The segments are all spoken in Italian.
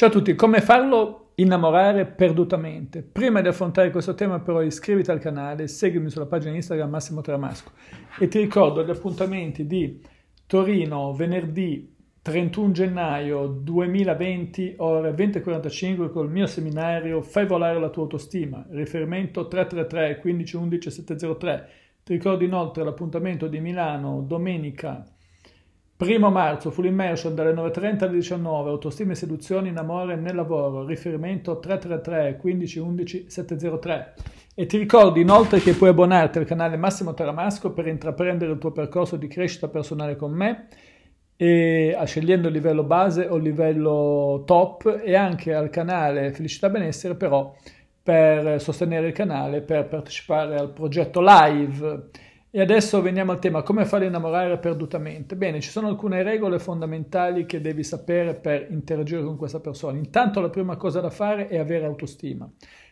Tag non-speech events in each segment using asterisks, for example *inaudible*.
Ciao a tutti, come farlo innamorare perdutamente? Prima di affrontare questo tema però iscriviti al canale, seguimi sulla pagina Instagram Massimo Tramasco e ti ricordo gli appuntamenti di Torino venerdì 31 gennaio 2020 ore 20.45 col mio seminario Fai volare la tua autostima, riferimento 333 15 703. Ti ricordo inoltre l'appuntamento di Milano domenica 1 marzo, full immersion dalle 9.30 alle 19, autostima e seduzioni in amore e nel lavoro, riferimento 333 15 11 703. E ti ricordo inoltre che puoi abbonarti al canale Massimo Taramasco per intraprendere il tuo percorso di crescita personale con me, e, scegliendo il livello base o il livello top e anche al canale Felicità Benessere però per sostenere il canale, per partecipare al progetto live e adesso veniamo al tema come fare innamorare perdutamente. Bene, ci sono alcune regole fondamentali che devi sapere per interagire con questa persona. Intanto la prima cosa da fare è avere autostima,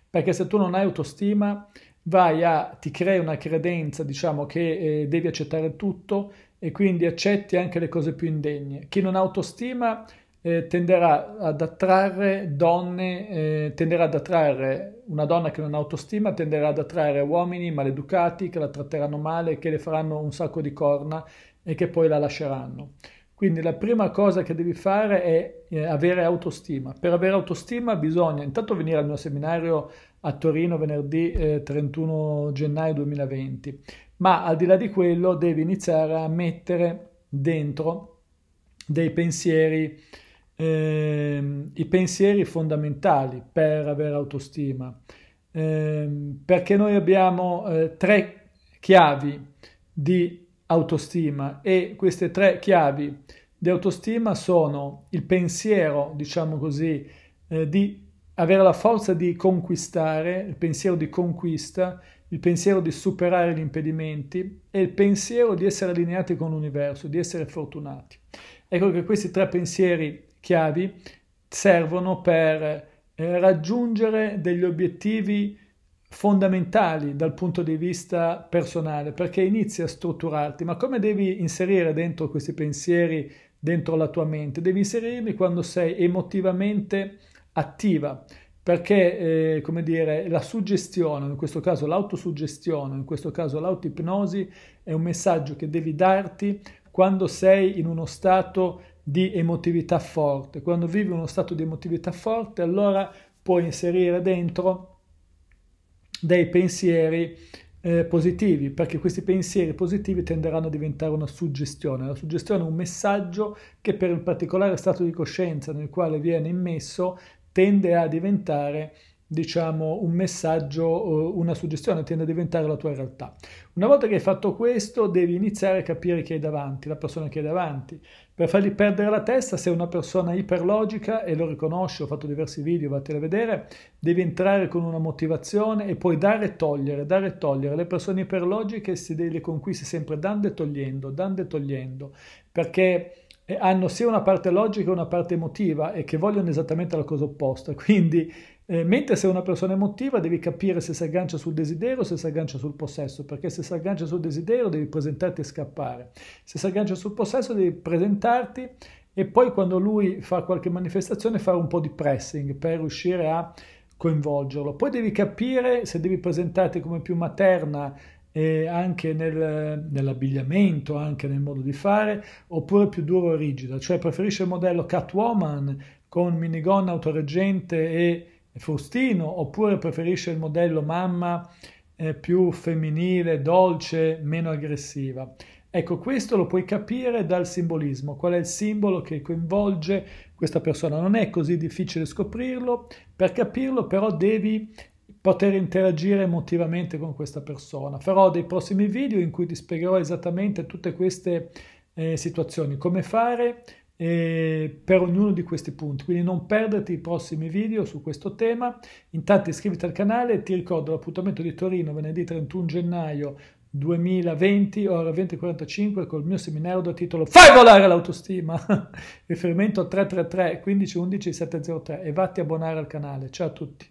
perché se tu non hai autostima vai a, ti crei una credenza, diciamo, che eh, devi accettare tutto e quindi accetti anche le cose più indegne. Chi non ha autostima eh, tenderà ad attrarre donne, eh, tenderà ad attrarre una donna che non ha autostima, tenderà ad attrarre uomini maleducati che la tratteranno male, che le faranno un sacco di corna e che poi la lasceranno. Quindi la prima cosa che devi fare è eh, avere autostima. Per avere autostima bisogna intanto venire al mio seminario a Torino venerdì eh, 31 gennaio 2020, ma al di là di quello devi iniziare a mettere dentro dei pensieri eh, i pensieri fondamentali per avere autostima, eh, perché noi abbiamo eh, tre chiavi di autostima e queste tre chiavi di autostima sono il pensiero, diciamo così, eh, di avere la forza di conquistare, il pensiero di conquista, il pensiero di superare gli impedimenti e il pensiero di essere allineati con l'universo, di essere fortunati. Ecco che questi tre pensieri chiavi servono per eh, raggiungere degli obiettivi fondamentali dal punto di vista personale, perché inizi a strutturarti, ma come devi inserire dentro questi pensieri, dentro la tua mente? Devi inserirli quando sei emotivamente attiva, perché eh, come dire, la suggestione, in questo caso l'autosuggestione, in questo caso l'autipnosi, è un messaggio che devi darti quando sei in uno stato di emotività forte. Quando vivi uno stato di emotività forte, allora puoi inserire dentro dei pensieri eh, positivi, perché questi pensieri positivi tenderanno a diventare una suggestione. La suggestione è un messaggio che per il particolare stato di coscienza nel quale viene immesso tende a diventare diciamo, un messaggio, eh, una suggestione, tende a diventare la tua realtà. Una volta che hai fatto questo, devi iniziare a capire chi è davanti, la persona che è davanti. Per fargli perdere la testa, se è una persona iperlogica, e lo riconosci, ho fatto diversi video, vattene a vedere, devi entrare con una motivazione e poi dare e togliere, dare e togliere. Le persone iperlogiche si, le conquiste sempre dando e togliendo, dando e togliendo, perché eh, hanno sia una parte logica che una parte emotiva e che vogliono esattamente la cosa opposta. Quindi, eh, mentre sei una persona emotiva, devi capire se si aggancia sul desiderio o se si aggancia sul possesso, perché se si aggancia sul desiderio devi presentarti e scappare. Se si aggancia sul possesso devi presentarti e poi quando lui fa qualche manifestazione fare un po' di pressing per riuscire a coinvolgerlo. Poi devi capire se devi presentarti come più materna e anche nel, nell'abbigliamento, anche nel modo di fare, oppure più duro e rigida, cioè preferisce il modello Catwoman con minigonna autoreggente e frustino, oppure preferisce il modello mamma eh, più femminile, dolce, meno aggressiva. Ecco, questo lo puoi capire dal simbolismo, qual è il simbolo che coinvolge questa persona. Non è così difficile scoprirlo, per capirlo però devi poter interagire emotivamente con questa persona. Farò dei prossimi video in cui ti spiegherò esattamente tutte queste eh, situazioni, come fare eh, per ognuno di questi punti. Quindi non perderti i prossimi video su questo tema. Intanto iscriviti al canale, ti ricordo l'appuntamento di Torino venerdì 31 gennaio 2020, ora 20.45, col mio seminario dal titolo Fai volare l'autostima! *laughs* Riferimento 333 15 11 703 e vatti abbonare al canale. Ciao a tutti!